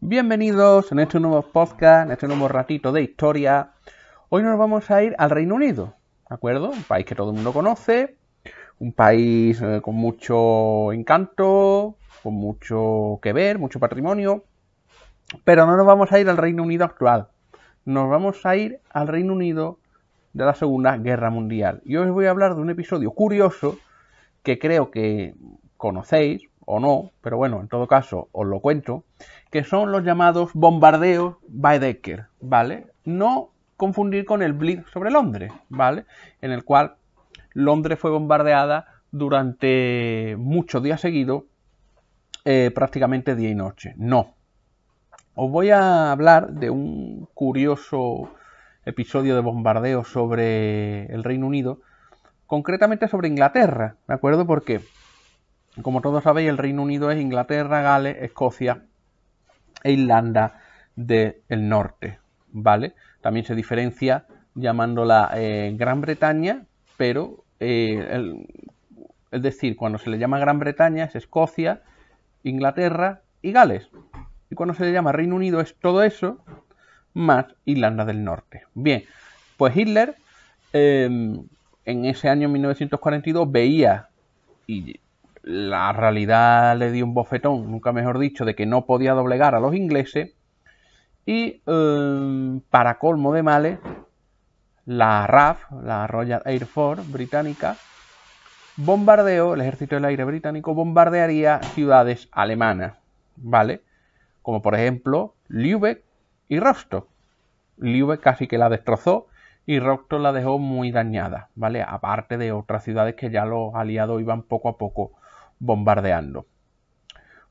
Bienvenidos en este nuevo podcast, en este nuevo ratito de historia. Hoy nos vamos a ir al Reino Unido, ¿de acuerdo? Un país que todo el mundo conoce, un país eh, con mucho encanto, con mucho que ver, mucho patrimonio. Pero no nos vamos a ir al Reino Unido actual, nos vamos a ir al Reino Unido de la Segunda Guerra Mundial. Y hoy os voy a hablar de un episodio curioso que creo que conocéis, o no, pero bueno, en todo caso os lo cuento, que son los llamados bombardeos decker, ¿vale? No confundir con el Blitz sobre Londres, ¿vale? En el cual Londres fue bombardeada durante muchos días seguidos, eh, prácticamente día y noche. No. Os voy a hablar de un curioso episodio de bombardeo sobre el Reino Unido, concretamente sobre Inglaterra, ¿de acuerdo? Porque como todos sabéis, el Reino Unido es Inglaterra, Gales, Escocia e Irlanda del norte, ¿vale? También se diferencia llamándola eh, Gran Bretaña, pero eh, es decir, cuando se le llama Gran Bretaña es Escocia, Inglaterra y Gales. Y cuando se le llama Reino Unido es todo eso más Irlanda del Norte. Bien, pues Hitler em, en ese año 1942 veía y la realidad le dio un bofetón, nunca mejor dicho, de que no podía doblegar a los ingleses. Y em, para colmo de males, la RAF, la Royal Air Force británica, bombardeó, el ejército del aire británico bombardearía ciudades alemanas, ¿vale? Como por ejemplo Lübeck y Rostock. Lübeck casi que la destrozó y Rostock la dejó muy dañada, ¿vale? Aparte de otras ciudades que ya los aliados iban poco a poco bombardeando.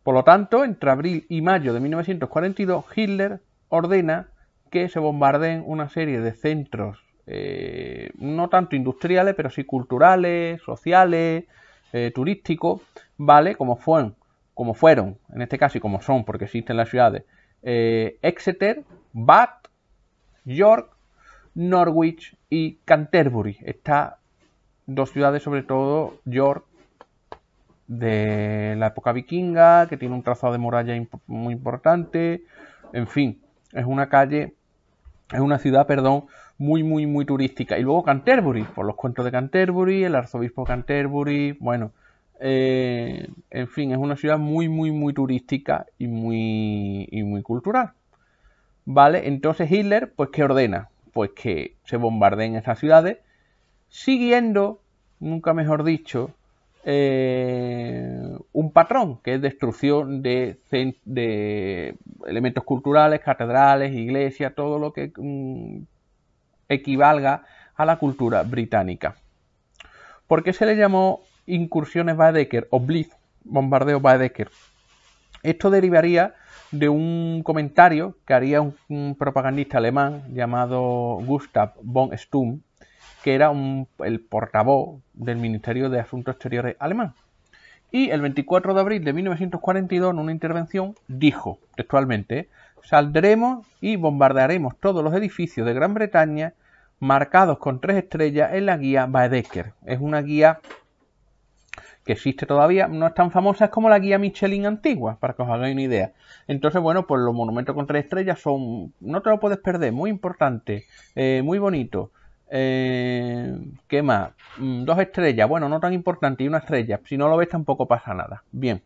Por lo tanto, entre abril y mayo de 1942, Hitler ordena que se bombardeen una serie de centros, eh, no tanto industriales, pero sí culturales, sociales, eh, turísticos, ¿vale? Como fueron, como fueron, en este caso y como son, porque existen las ciudades, eh, Exeter, Bath, York, Norwich y Canterbury. Estas dos ciudades, sobre todo York, de la época vikinga, que tiene un trazado de muralla muy importante, en fin, es una calle, es una ciudad, perdón, muy, muy, muy turística. Y luego Canterbury, por los cuentos de Canterbury, el arzobispo Canterbury, bueno, eh, en fin, es una ciudad muy, muy, muy turística y muy, y muy cultural. ¿Vale? Entonces Hitler, pues, ¿qué ordena? Pues que se bombardeen esas ciudades, siguiendo, nunca mejor dicho, eh, un patrón, que es destrucción de, elementos culturales, catedrales, iglesias, todo lo que mm, equivalga a la cultura británica. ¿Por qué se le llamó incursiones Baedeker o Blitz, bombardeo Baedeker? Esto derivaría de un comentario que haría un, propagandista alemán llamado Gustav von Stumm, que era el portavoz del Ministerio de Asuntos Exteriores alemán. Y el 24 de abril de 1942, en una intervención, dijo textualmente, saldremos y bombardearemos todos los edificios de Gran Bretaña marcados con tres estrellas en la guía Baedeker. Es una guía que existe todavía, no es tan famosa como la guía Michelin antigua, para que os hagáis una idea. Entonces, bueno, pues los monumentos con tres estrellas son, no te lo puedes perder, muy importante, eh, muy bonito. Eh, ¿Qué más? Mm, dos estrellas. Bueno, no tan importante. Y una estrella. Si no lo ves tampoco pasa nada. Bien.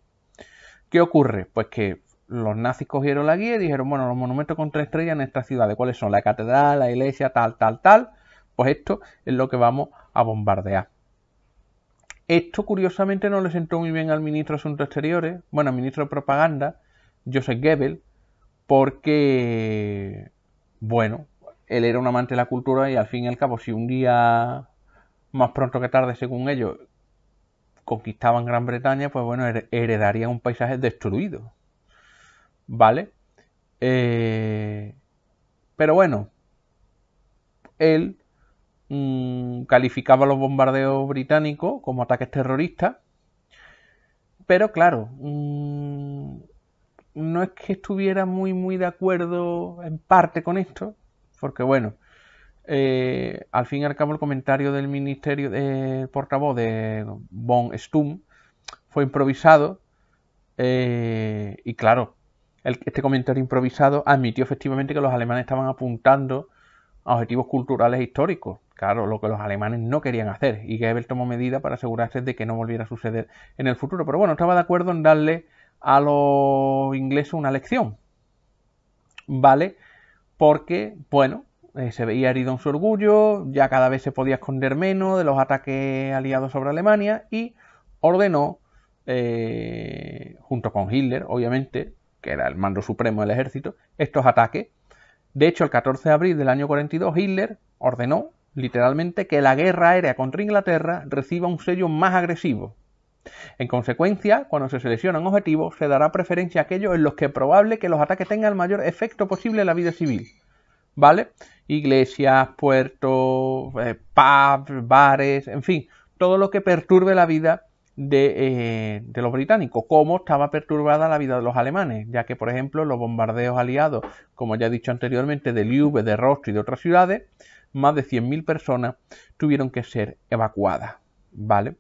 ¿Qué ocurre? Pues que los nazis cogieron la guía y dijeron, bueno, los monumentos con tres estrellas en esta ciudad ¿Cuáles son? La catedral, la iglesia, tal, tal, tal. Pues esto es lo que vamos a bombardear. Esto curiosamente no le sentó muy bien al ministro de Asuntos Exteriores, bueno, al ministro de Propaganda, Joseph Goebbels, porque, bueno, él era un amante de la cultura y al fin y al cabo, si un día más pronto que tarde, según ellos, conquistaban Gran Bretaña, pues bueno, heredaría un paisaje destruido. ¿Vale? Eh, pero bueno, él mm, calificaba los bombardeos británicos como ataques terroristas, pero claro, mm, no es que estuviera muy, muy de acuerdo en parte con esto, porque bueno, eh, al fin y al cabo el comentario del ministerio de portavoz de Von Stum fue improvisado eh, y claro, este comentario improvisado admitió efectivamente que los alemanes estaban apuntando a objetivos culturales e históricos, claro, lo que los alemanes no querían hacer y Goebbels tomó medidas para asegurarse de que no volviera a suceder en el futuro, pero bueno, estaba de acuerdo en darle a los ingleses una lección, ¿vale? porque, bueno, eh, se veía herido en su orgullo, ya cada vez se podía esconder menos de los ataques aliados sobre Alemania y ordenó, eh, junto con Hitler, obviamente, que era el mando supremo del ejército, estos ataques. De hecho, el 14 de abril del año 42, Hitler ordenó literalmente que la guerra aérea contra Inglaterra reciba un sello más agresivo, en consecuencia, cuando se seleccionan objetivos, se dará preferencia a aquellos en los que es probable que los ataques tengan el mayor efecto posible en la vida civil. ¿Vale? Iglesias, puertos, eh, pubs, bares, en fin, todo lo que perturbe la vida eh, de, los británicos, como estaba perturbada la vida de los alemanes, ya que, por ejemplo, los bombardeos aliados, como ya he dicho anteriormente, de Liube, de Rostro y de otras ciudades, más de 100.000 personas tuvieron que ser evacuadas. ¿Vale?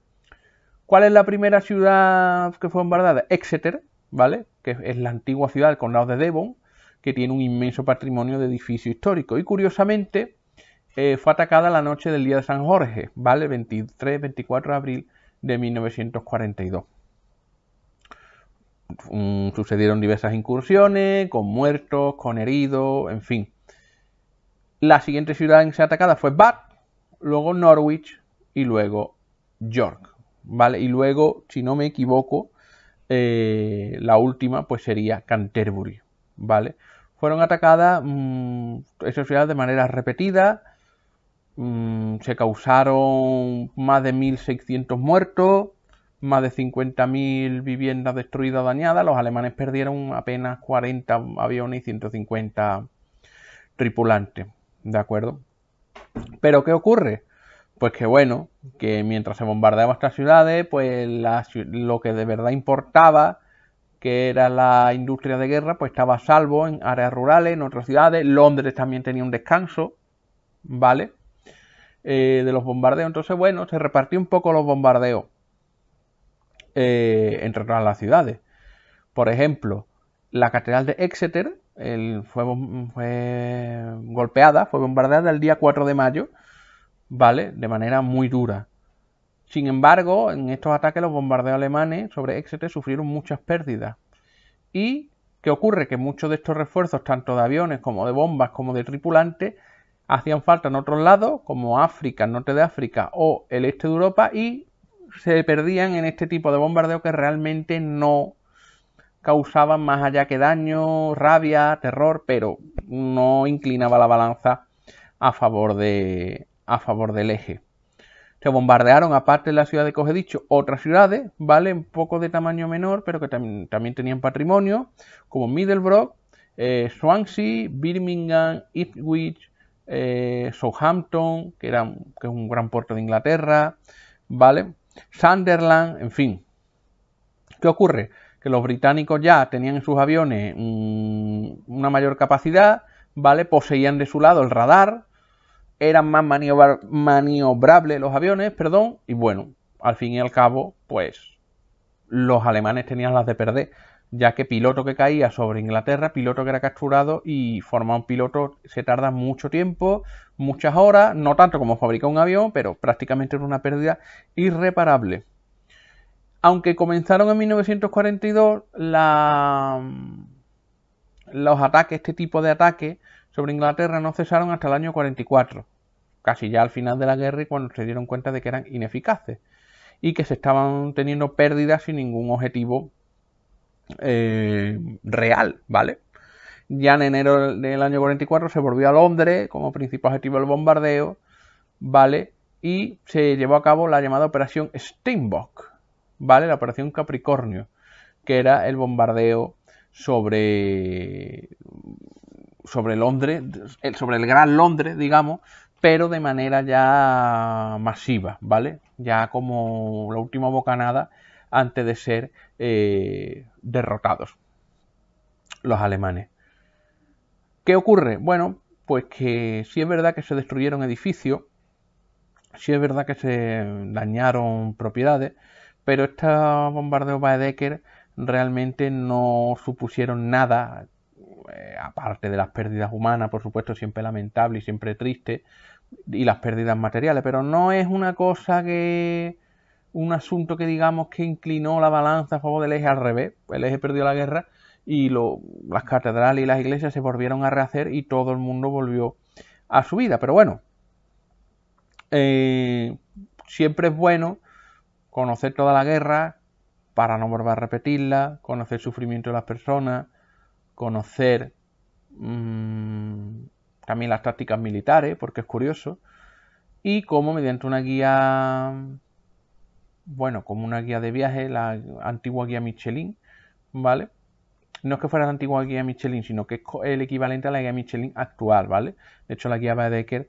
¿Cuál es la primera ciudad que fue bombardada? Exeter, ¿vale? Que es la antigua ciudad del condado de Devon, que tiene un inmenso patrimonio de edificio histórico. Y curiosamente, eh, fue atacada la noche del día de San Jorge, ¿vale? 23-24 de abril de 1942. Mm, sucedieron diversas incursiones, con muertos, con heridos, en fin. La siguiente ciudad en se atacada fue Bath, luego Norwich y luego York, ¿vale? Y luego, si no me equivoco, eh, la última pues sería Canterbury, ¿vale? Fueron atacadas mm, esas ciudades de manera repetida, mm, se causaron más de 1.600 muertos, más de 50.000 viviendas destruidas o dañadas, los alemanes perdieron apenas 40 aviones y 150 tripulantes, ¿de acuerdo? Pero ¿qué ocurre? pues que bueno, que mientras se bombardeaban estas ciudades, pues lo que de verdad importaba, que era la industria de guerra, pues estaba a salvo en áreas rurales, en otras ciudades. Londres también tenía un descanso, ¿vale? Eh, de los bombardeos. Entonces, bueno, se repartió un poco los bombardeos eh, entre todas las ciudades. Por ejemplo, la catedral de Exeter fue, fue golpeada, fue bombardeada el día 4 de mayo ¿vale? De manera muy dura. Sin embargo, en estos ataques los bombardeos alemanes sobre Exeter sufrieron muchas pérdidas. ¿Y qué ocurre? Que muchos de estos refuerzos, tanto de aviones como de bombas como de tripulantes, hacían falta en otros lados, como África, el norte de África o el este de Europa, y se perdían en este tipo de bombardeo que realmente no causaban más allá que daño, rabia, terror, pero no inclinaba la balanza a favor de, a favor del eje. Se bombardearon, aparte de la ciudad de dicho, otras ciudades, ¿vale? Un poco de tamaño menor, pero que también tenían patrimonio, como Middlebrook, eh, Swansea, Birmingham, Ipswich, eh, Southampton, que, era, es un gran puerto de Inglaterra, ¿vale? Sunderland, en fin. ¿Qué ocurre? Que los británicos ya tenían en sus aviones una mayor capacidad, ¿vale? Poseían de su lado el radar, eran más maniobrables los aviones, perdón, y bueno, al fin y al cabo, pues los alemanes tenían las de perder, ya que piloto que caía sobre Inglaterra, piloto que era capturado y formar un piloto se tarda mucho tiempo, muchas horas, no tanto como fabricar un avión, pero prácticamente era una pérdida irreparable. Aunque comenzaron en 1942 la... Mm, los ataques, este tipo de ataques, sobre Inglaterra no cesaron hasta el año 44, casi ya al final de la guerra y cuando se dieron cuenta de que eran ineficaces y que se estaban teniendo pérdidas sin ningún objetivo eh, real, ¿vale? Ya en enero del año 44 se volvió a Londres como principal objetivo del bombardeo, ¿vale? Y se llevó a cabo la llamada Operación Steinbock, ¿vale? La Operación Capricornio, que era el bombardeo sobre sobre Londres, eh, sobre el Gran Londres, digamos, pero de manera ya masiva, ¿vale? Ya como la última bocanada antes de ser eh, derrotados los alemanes. ¿Qué ocurre? Bueno, pues que sí es verdad que se destruyeron edificios, sí es verdad que se dañaron propiedades, pero estos bombardeos Baedeker realmente no supusieron nada eh, aparte de las pérdidas humanas, por supuesto, siempre lamentable y siempre triste, y las pérdidas materiales, pero no es una cosa que, un asunto que digamos que inclinó la balanza a favor del eje al revés, el eje perdió la guerra y las catedrales y las iglesias se volvieron a rehacer y todo el mundo volvió a su vida, pero bueno, eh, siempre es bueno conocer toda la guerra para no volver a repetirla, conocer el sufrimiento de las personas, conocer mm, también las tácticas militares, porque es curioso, y como mediante una guía, bueno, como una guía de viaje, la antigua guía Michelin, ¿vale? No es que fuera la antigua guía Michelin, sino que es el equivalente a la guía Michelin actual, ¿vale? De hecho, la guía Baedeker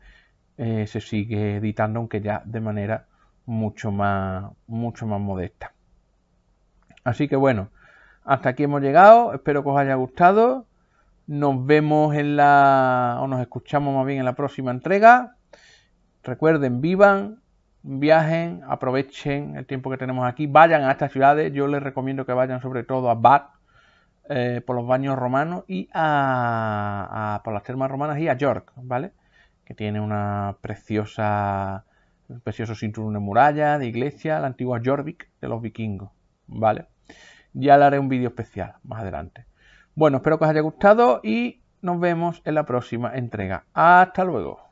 eh, se sigue editando, aunque ya de manera mucho más, mucho más modesta. Así que bueno, hasta aquí hemos llegado. Espero que os haya gustado. Nos vemos en la. o nos escuchamos más bien en la próxima entrega. Recuerden, vivan, viajen, aprovechen el tiempo que tenemos aquí. Vayan a estas ciudades. Yo les recomiendo que vayan sobre todo a Bath, eh, por los baños romanos y a, a, por las termas romanas y a York, ¿vale? Que tiene una preciosa. Un precioso cinturón de muralla, de iglesia, la antigua Jorvik de los vikingos, ¿vale? Ya le haré un vídeo especial más adelante. Bueno, espero que os haya gustado y nos vemos en la próxima entrega. Hasta luego.